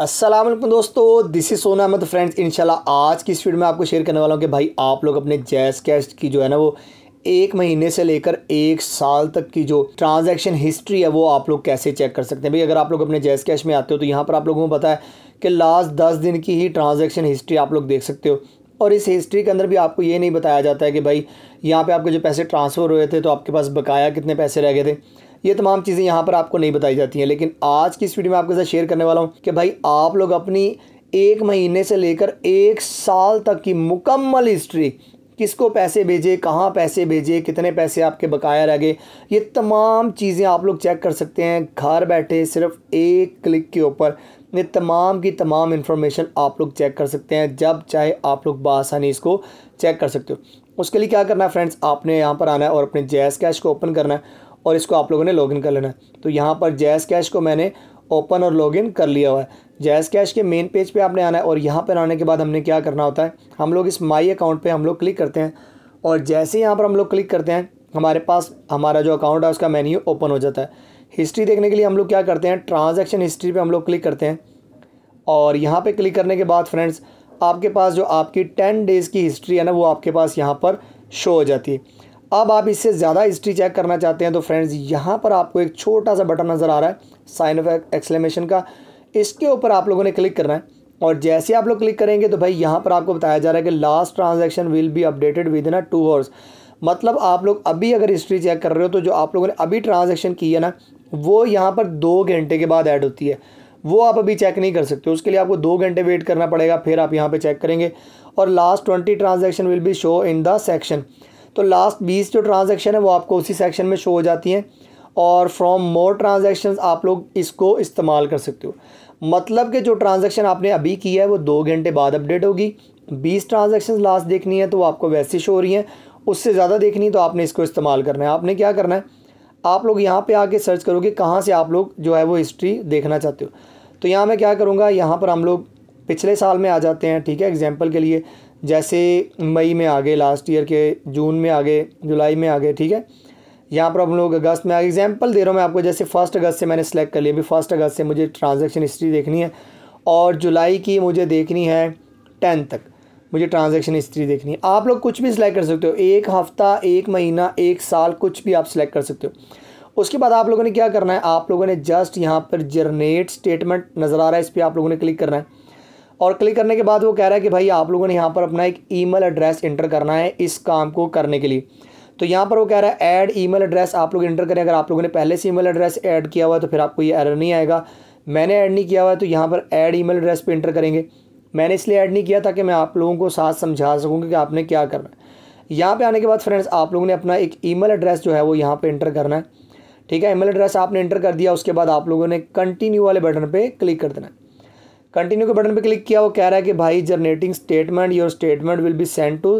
असलम दोस्तों this is सोना Ahmad friends इनशाला आज की स्पीड में आपको शेयर करने वाला हूँ कि भाई आप लोग अपने जैस कैश की जो है ना वो एक महीने से लेकर एक साल तक की जो ट्रांजैक्शन हिस्ट्री है वो आप लोग कैसे चेक कर सकते हैं भाई अगर आप लोग अपने जैस कैश में आते हो तो यहाँ पर आप लोगों को पता है कि लास्ट दस दिन की ही ट्रांजेक्शन हिस्ट्री आप लोग देख सकते हो और इस हिस्ट्री के अंदर भी आपको ये नहीं बताया जाता है कि भाई यहाँ पर आपके जो पैसे ट्रांसफ़र हुए थे तो आपके पास बकाया कितने पैसे रह गए थे ये तमाम चीज़ें यहाँ पर आपको नहीं बताई जाती हैं लेकिन आज की इस वीडियो में आपके साथ शेयर करने वाला हूँ कि भाई आप लोग अपनी एक महीने से लेकर एक साल तक की मुकम्मल हिस्ट्री किसको पैसे भेजे कहाँ पैसे भेजे कितने पैसे आपके बकाया रह गए ये तमाम चीज़ें आप लोग चेक कर सकते हैं घर बैठे सिर्फ एक क्लिक के ऊपर ये तमाम की तमाम इन्फॉर्मेशन आप लोग चेक कर सकते हैं जब चाहे आप लोग बासानी इसको चेक कर सकते हो उसके लिए क्या करना है फ्रेंड्स आपने यहाँ पर आना है और अपने जैस कैश को ओपन करना है और इसको आप लोगों ने लॉगिन कर लेना है तो यहाँ पर जैस कैश को मैंने ओपन और लॉगिन कर लिया हुआ है जैस कैश के मेन पेज पे आपने आना है और यहाँ पर आने के बाद हमने क्या करना होता है हम लोग इस माई अकाउंट पर हम लोग क्लिक करते हैं और जैसे यहाँ पर हम लोग क्लिक करते हैं हमारे पास हमारा जो अकाउंट है उसका मेन्यू ओपन हो जाता है हिस्ट्री देखने के लिए हम लोग क्या करते हैं ट्रांजेक्शन हिस्ट्री पर हम लोग क्लिक करते हैं और यहाँ पर क्लिक करने के बाद फ्रेंड्स आपके पास जो आपकी टेन डेज़ की हिस्ट्री है ना वो आपके पास यहाँ पर शो हो जाती है अब आप इससे ज़्यादा हिस्ट्री चेक करना चाहते हैं तो फ्रेंड्स यहाँ पर आपको एक छोटा सा बटन नज़र आ रहा है साइन ऑफ एक्सलेमेशन का इसके ऊपर आप लोगों ने क्लिक करना है और जैसे आप लोग क्लिक करेंगे तो भाई यहाँ पर आपको बताया जा रहा है कि last transaction will be updated within a two hours मतलब आप लोग अभी अगर हिस्ट्री चेक कर रहे हो तो जो आप लोगों ने अभी ट्रांजेक्शन की है ना वो यहाँ पर दो घंटे के बाद ऐड होती है वो आप अभी चेक नहीं कर सकते उसके लिए आपको दो घंटे वेट करना पड़ेगा फिर आप यहाँ पे चेक करेंगे और last twenty transaction will be show in the section तो लास्ट बीस जो ट्रांजेक्शन है वो आपको उसी सेक्शन में शो हो जाती हैं और फ्रॉम मोर ट्रांजेक्शन आप लोग इसको इस्तेमाल कर सकते हो मतलब कि जो ट्रांजेक्शन आपने अभी किया है वो दो घंटे बाद अपडेट होगी बीस ट्रांजेक्शन लास्ट देखनी है तो वो आपको वैसे शो हो रही हैं उससे ज़्यादा देखनी है तो आपने इसको इस्तेमाल करना है आपने क्या करना है आप लोग यहाँ पे आके सर्च करोगे कहाँ से आप लोग जो है वो हिस्ट्री देखना चाहते हो तो यहाँ मैं क्या करूँगा यहाँ पर हम लोग पिछले साल में आ जाते हैं ठीक है एग्जाम्पल के लिए जैसे मई में आ गए लास्ट ईयर के जून में आ गए जुलाई में आ गए ठीक है यहाँ पर हम लोग अगस्त में एग्जाम्पल दे रहा हूँ मैं आपको जैसे फर्स्ट अगस्त से मैंने सेलेक्ट कर लिया अभी फर्स्ट अगस्त से मुझे ट्रांजेक्शन हिस्ट्री देखनी है और जुलाई की मुझे देखनी है टेंथ तक मुझे ट्रांज़ेक्शन हिस्ट्री देखनी है आप लोग कुछ भी सिलेक्ट कर सकते हो एक हफ़्ता एक महीना एक साल कुछ भी आप सिलेक्ट कर सकते हो उसके बाद आप लोगों ने क्या करना है आप लोगों ने जस्ट यहाँ पर जर्नेट स्टेटमेंट नज़र आ रहा है इस पर आप लोगों ने क्लिक करना है और क्लिक करने के बाद वो कह रहा है कि भाई आप लोगों ने यहाँ पर अपना एक ईमेल एड्रेस इंटर करना है इस काम को करने के लिए तो यहाँ पर वो कह रहा है ऐड ईमेल एड्रेस आप लोग इंटर करें अगर आप लोगों ने पहले से ईमेल एड्रेस ऐड किया हुआ है तो फिर आपको ये एरर नहीं आएगा मैंने ऐड नहीं किया हुआ है तो यहाँ पर ऐड ईमेल एड्रेस पर इंटर करेंगे मैंने इसलिए ऐड नहीं किया ताकि मैं आप लोगों को साथ समझा सकूँ कि आपने क्या करना है यहाँ पर आने के बाद फ्रेंड्स आप लोगों ने अपना एक ईमेल एड्रेस जो है वो यहाँ पर इंटर करना है ठीक है ईमेल एड्रेस आपने इंटर कर दिया उसके बाद आप लोगों ने कंटिन्यू वाले बटन पर क्लिक कर देना है कंटिन्यू के बटन पर क्लिक किया वो कह रहा है कि भाई generating statement your statement will be send to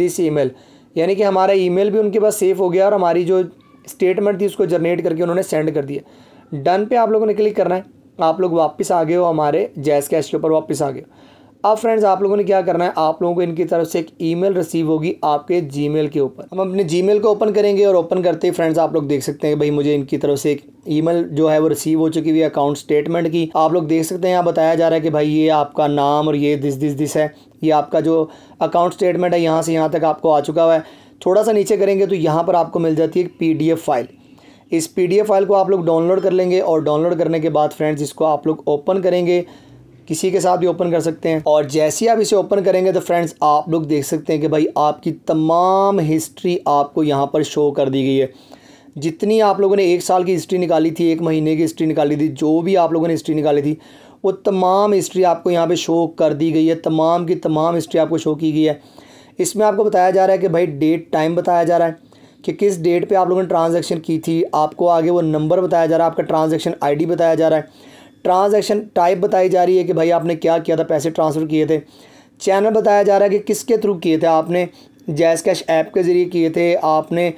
this email यानी कि हमारा ईमेल भी उनके पास सेफ हो गया और हमारी जो स्टेटमेंट थी उसको जनरेट करके उन्होंने सेंड कर दिया डन पे आप लोगों ने क्लिक करना है आप लोग वापस आ गए हो हमारे जैस कैश के ऊपर वापस आ गए हो अब फ्रेंड्स आप लोगों ने क्या करना है आप लोगों को इनकी तरफ से एक ईमेल रिसीव होगी आपके जीमेल के ऊपर हम अपने जीमेल को ओपन करेंगे और ओपन करते ही फ्रेंड्स आप लोग देख सकते हैं कि भाई मुझे इनकी तरफ से एक ईमेल जो है वो रिसीव हो चुकी हुई है अकाउंट स्टेटमेंट की आप लोग देख सकते हैं यहाँ बताया जा रहा है कि भाई ये आपका नाम और ये दिस दिस दिस है ये आपका जो अकाउंट स्टेटमेंट है यहाँ से यहाँ तक आपको आ चुका हुआ है थोड़ा सा नीचे करेंगे तो यहाँ पर आपको मिल जाती है एक पी फाइल इस पी फाइल को आप लोग डाउनलोड कर लेंगे और डाउनलोड करने के बाद फ्रेंड्स इसको आप लोग ओपन करेंगे किसी के साथ भी ओपन कर सकते हैं और जैसे ही आप इसे ओपन करेंगे तो फ्रेंड्स आप लोग देख सकते हैं कि भाई आपकी तमाम हिस्ट्री आपको यहाँ पर शो कर दी गई है जितनी आप लोगों ने एक साल की हिस्ट्री निकाली थी एक महीने की हिस्ट्री निकाली थी जो भी आप लोगों ने हिस्ट्री निकाली थी वो तमाम हिस्ट्री आपको यहाँ पे शो कर दी गई है तमाम की तमाम हिस्ट्री आपको शो की गई है इसमें आपको बताया जा रहा है कि भाई डेट टाइम बताया जा रहा है कि किस डेट पे आप लोगों ने ट्रांजैक्शन की थी आपको आगे वो नंबर बताया जा रहा है आपका ट्रांजैक्शन आईडी बताया जा रहा है ट्रांजैक्शन टाइप बताई जा रही है कि भाई आपने क्या किया था पैसे ट्रांसफ़र किए थे चैनल बताया जा रहा है कि किसके थ्रू किए थे आपने जैस कैश ऐप के ज़रिए किए थे आपने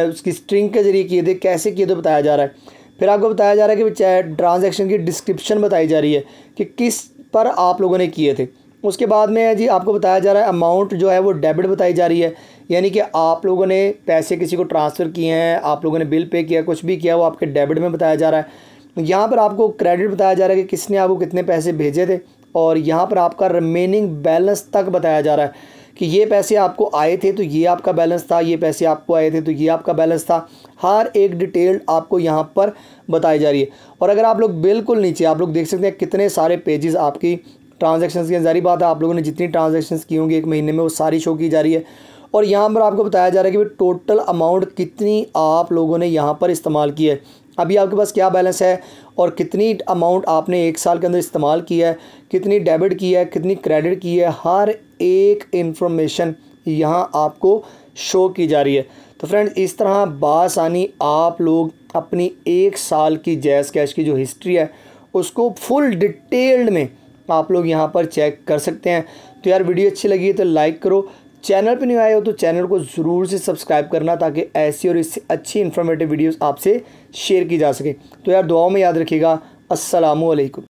उसकी स्ट्रिंग के ज़रिए किए थे कैसे किए थे बताया जा रहा है फिर आपको बताया जा रहा है कि ट्रांजेक्शन की डिस्क्रिप्शन बताई जा रही है कि किस पर आप लोगों ने किए थे उसके बाद में जी आपको बताया जा रहा है अमाउंट जो है वो डेबिट बताई जा रही है यानी कि आप लोगों ने पैसे किसी को ट्रांसफ़र किए हैं आप लोगों ने बिल पे किया कुछ भी किया वो आपके डेबिट में बताया जा रहा है तो यहाँ पर आपको क्रेडिट बताया जा रहा है कि किसने आपको कितने पैसे भेजे थे और यहाँ पर आपका रिमेनिंग बैलेंस तक बताया जा रहा है कि ये पैसे आपको आए थे तो ये आपका बैलेंस था ये पैसे आपको आए थे तो ये आपका बैलेंस था हर एक डिटेल आपको यहाँ पर बताई जा रही है और अगर आप लोग बिल्कुल नीचे आप लोग देख सकते हैं कितने सारे पेजेस आपकी ट्रांजैक्शंस की जारी बात है आप लोगों ने जितनी ट्रांजैक्शंस की होंगी एक महीने में वो सारी शो की जा रही है और यहाँ पर आपको बताया जा रहा है कि टोटल अमाउंट कितनी आप लोगों ने यहाँ पर इस्तेमाल की है अभी आपके पास क्या बैलेंस है और कितनी अमाउंट आपने एक साल के अंदर इस्तेमाल किया है कितनी डेबिट की है कितनी क्रेडिट की है हर एक इन्फॉर्मेशन यहाँ आपको शो की जा रही है तो फ्रेंड इस तरह बासानी आप लोग अपनी एक साल की जैस कैश की जो हिस्ट्री है उसको फुल डिटेल्ड में आप लोग यहाँ पर चेक कर सकते हैं तो यार वीडियो अच्छी लगी है तो लाइक करो चैनल पर नहीं आए हो तो चैनल को ज़रूर से सब्सक्राइब करना ताकि ऐसी और इससे अच्छी इन्फॉर्मेटिव वीडियोज़ आपसे शेयर की जा सके तो यार दुआओं में याद रखिएगा असलकुम